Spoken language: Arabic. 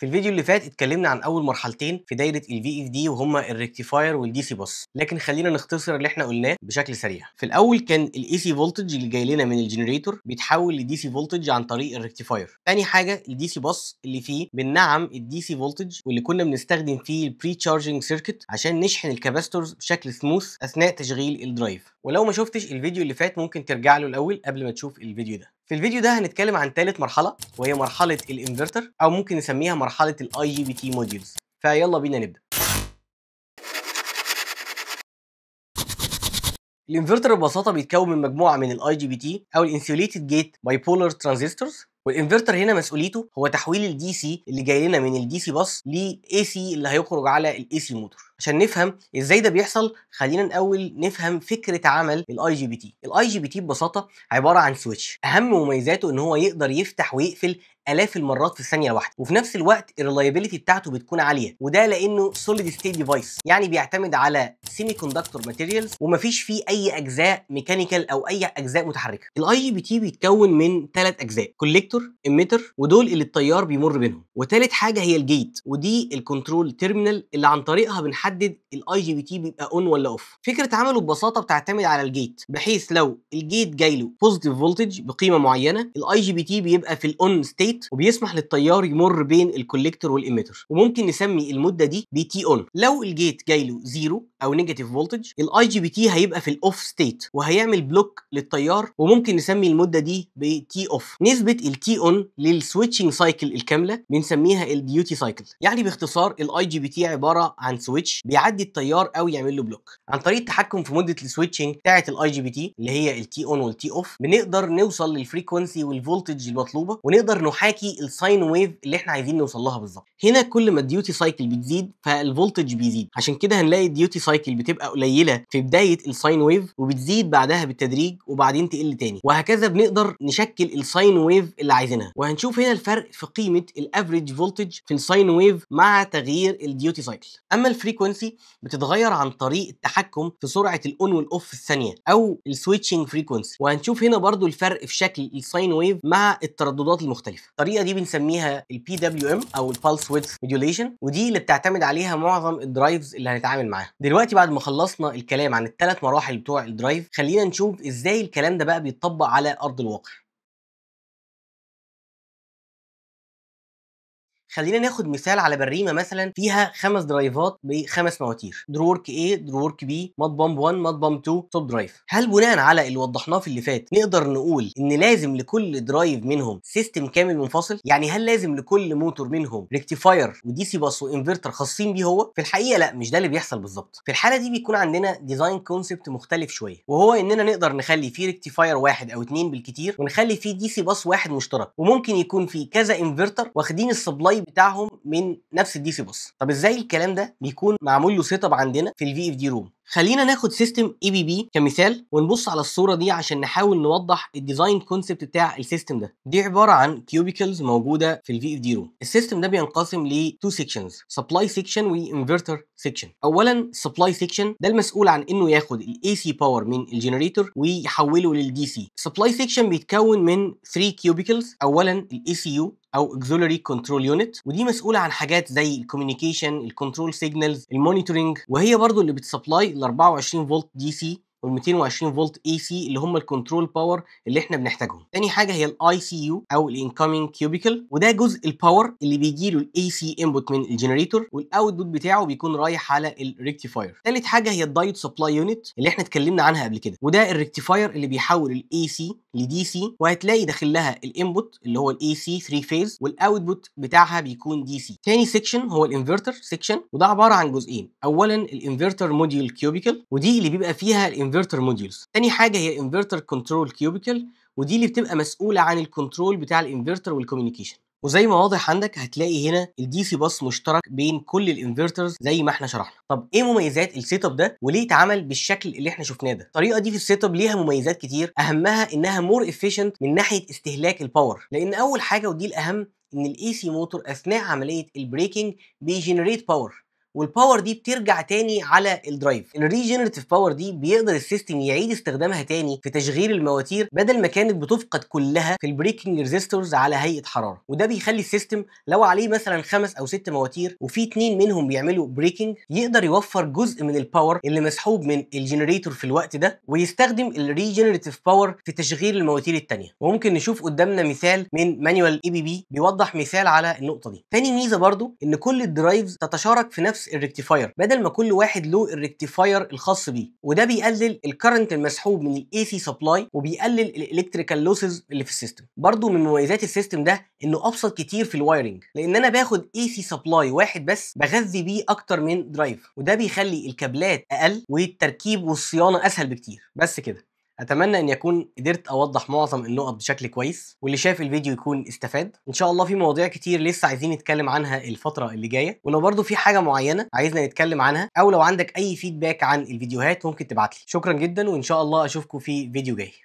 في الفيديو اللي فات اتكلمنا عن اول مرحلتين في دايره الفي اف دي وهما الريكتيفاير والدي سي باس لكن خلينا نختصر اللي احنا قلناه بشكل سريع في الاول كان الاي سي فولتج اللي جاي لنا من الجنريتور بيتحول لدي سي فولتج عن طريق الريكتيفاير تاني حاجه الدي سي باس اللي فيه بنعم الدي سي فولتج واللي كنا بنستخدم فيه البري تشارجنج سيركت عشان نشحن الكاباستورز بشكل سموث اثناء تشغيل الدرايف ولو ما شفتش الفيديو اللي فات ممكن ترجع له الاول قبل ما تشوف الفيديو ده في الفيديو ده هنتكلم عن ثالث مرحله وهي مرحله الانفرتر او ممكن نسميها مرحله الاي جي بي تي موديولز فيلا بينا نبدا الانفرتر ببساطه بيتكون من مجموعه من الاي جي بي تي او الـ جيت باي بولر ترانزستورز والانفرتر هنا مسؤوليته هو تحويل الدي سي اللي جاي لنا من الدي سي باص لـ سي اللي هيخرج على الاي سي موتور عشان نفهم ازاي ده بيحصل خلينا الاول نفهم فكره عمل الاي جي بي تي الاي جي بي تي ببساطه عباره عن سويتش اهم مميزاته ان هو يقدر يفتح ويقفل الاف المرات في الثانيه الواحده وفي نفس الوقت الريلايبيليتي بتاعته بتكون عاليه وده لانه سوليد ستيت ديفايس يعني بيعتمد على سيمي كوندكتور ماتيريالز ومفيش فيه اي اجزاء ميكانيكال او اي اجزاء متحركه الاي جي بي تي بيتكون من ثلاث اجزاء كوليكتور اميتر ودول اللي التيار بيمر بينهم وثالث حاجه هي الجيت ودي الكنترول تيرمينال اللي عن طريقها بنحدد بيحدد الاي جي بي تي بيبقى اون ولا اوف فكره عمله ببساطه بتعتمد على الجيت بحيث لو الجيت جاي له بوزيتيف فولتج بقيمه معينه الاي جي بي تي بيبقى في الاون ستيت وبيسمح للتيار يمر بين الكوليكتور والاميتر وممكن نسمي المده دي بي تي اون لو الجيت جاي له زيرو او نيجاتيف فولتج الاي جي بي تي هيبقى في الاوف ستيت وهيعمل بلوك للتيار وممكن نسمي المده دي تي اوف نسبه التي اون للسويتشنج سايكل الكامله بنسميها الديوتي سايكل يعني باختصار الاي جي بي تي عباره عن سويتش بيعدي التيار او يعمل له بلوك عن طريق التحكم في مده السويتشنج بتاعه الاي جي بي تي اللي هي التي اون والتي اوف بنقدر نوصل للفريكونسي والفولتج المطلوبه ونقدر نحاكي الساين ويف اللي احنا عايزين نوصل لها بالظبط هنا كل ما الديوتي سايكل بتزيد فالفولتج بيزيد عشان كده هنلاقي الديوتي سايكل بتبقى قليله في بدايه الساين ويف وبتزيد بعدها بالتدريج وبعدين تقل تاني وهكذا بنقدر نشكل الساين ويف اللي عايزينها وهنشوف هنا الفرق في قيمه الافريج فولتج في الساين ويف مع تغيير الديوتي سايكل اما الفريكونسي فريكونسي بتتغير عن طريق التحكم في سرعه الاون والاوف في الثانيه او السويتشنج فريكونسي وهنشوف هنا برضو الفرق في شكل الساين ويف مع الترددات المختلفه الطريقه دي بنسميها البي دبليو ام او البالس ويدث موديوليشن ودي اللي بتعتمد عليها معظم الدرايفز اللي هنتعامل معاها دلوقتي بعد ما خلصنا الكلام عن الثلاث مراحل بتوع الدرايف خلينا نشوف ازاي الكلام ده بقى بيتطبق على ارض الواقع خلينا ناخد مثال على بريمه مثلا فيها خمس درايفات بخمس مواتير درورك A درورك B مات بامب 1 مات بامب 2 توب درايف هل بناء على اللي وضحناه في اللي فات نقدر نقول ان لازم لكل درايف منهم سيستم كامل منفصل يعني هل لازم لكل موتور منهم ريكتيفاير ودي سي باس وانفرتر خاصين بيه هو في الحقيقه لا مش ده اللي بيحصل بالظبط في الحاله دي بيكون عندنا ديزاين كونسبت مختلف شويه وهو اننا نقدر نخلي فيه ريكتيفاير واحد او اتنين بالكتير ونخلي فيه دي سي باس واحد مشترك وممكن يكون فيه كذا انفرتر واخدين السبلاي بتاعهم من نفس الدي سي بص طب ازاي الكلام ده بيكون معمول له سيت اب عندنا في الفي اف دي روم خلينا ناخد سيستم اي بي بي كمثال ونبص على الصوره دي عشان نحاول نوضح الديزاين كونسبت بتاع السيستم ده دي عباره عن كيوبيكلز موجوده في الفي اف دي روم السيستم ده بينقسم ل تو سيكشنز سبلاي سيكشن وانفرتر سيكشن اولا سبلاي سيكشن ده المسؤول عن انه ياخد الاي سي باور من الجنريتور ويحوله للدي سي سبلاي سيكشن بيتكون من 3 كيوبيكلز اولا الاي سي يو او اكزولري كنترول يونت ودي مسؤوله عن حاجات زي الكوميونيكيشن الكنترول سيجنالز المونيتورنج وهي برضو اللي بتسبلاي ال 24 فولت دي سي وال220 فولت اي سي اللي هم الكنترول باور اللي احنا بنحتاجهم تاني حاجه هي الاي سي يو او الانكومينج كيوبيكل وده جزء الباور اللي بيجي له الاي سي انبوت من الجنريتور والاوتبوت بتاعه بيكون رايح على الريكتيفاير تالت حاجه هي الدايت سبلاي يونت اللي احنا اتكلمنا عنها قبل كده وده الريكتيفاير اللي بيحول الاي سي لدي سي وهتلاقي داخل لها الانبوت اللي هو الاي سي 3 فيز والاوتبوت بتاعها بيكون دي سي تاني سيكشن هو الانفرتر سيكشن وده عباره عن جزئين اولا الانفرتر موديول كيوبيكل ودي اللي بيبقى فيها الانفرتر موديولز تاني حاجه هي انفرتر كنترول كيوبيكل ودي اللي بتبقى مسؤوله عن الكنترول بتاع الانفرتر والكوميونيكيشن وزي ما واضح عندك هتلاقي هنا الدي سي باص مشترك بين كل الانفرترز زي ما احنا شرحنا طب ايه مميزات السيت اب ده وليه اتعمل بالشكل اللي احنا شفناه ده الطريقه دي في السيت اب ليها مميزات كتير اهمها انها مور افيشنت من ناحيه استهلاك الباور لان اول حاجه ودي الاهم ان الاي سي موتور اثناء عمليه البريكنج بيجنريت باور والباور دي بترجع تاني على الدرايف الريجنريتيف باور دي بيقدر السيستم يعيد استخدامها تاني في تشغيل المواتير بدل ما كانت بتفقد كلها في البريكنج ريزيستورز على هيئه حراره وده بيخلي السيستم لو عليه مثلا خمس او ست مواتير وفي اتنين منهم بيعملوا بريكنج يقدر يوفر جزء من الباور اللي مسحوب من الجنريتور في الوقت ده ويستخدم الريجنريتيف باور في تشغيل المواتير التانيه وممكن نشوف قدامنا مثال من مانيوال اي بي بي بيوضح مثال على النقطه دي تاني ميزه برضو ان كل الدرايفز تتشارك في نفس نفس الريكتيفاير بدل ما كل واحد له الريكتيفاير الخاص بيه وده بيقلل الكرنت المسحوب من الاي سي سبلاي وبيقلل الالكتريكال لوسز اللي في السيستم برضو من مميزات السيستم ده انه ابسط كتير في الوايرنج لان انا باخد اي سي سبلاي واحد بس بغذي بيه اكتر من درايف وده بيخلي الكابلات اقل والتركيب والصيانه اسهل بكتير بس كده اتمنى ان يكون قدرت اوضح معظم النقط بشكل كويس واللي شاف الفيديو يكون استفاد ان شاء الله في مواضيع كتير لسه عايزين نتكلم عنها الفتره اللي جايه ولو برضو في حاجه معينه عايزنا نتكلم عنها او لو عندك اي فيدباك عن الفيديوهات ممكن تبعتلي شكرا جدا وان شاء الله اشوفكم في فيديو جاي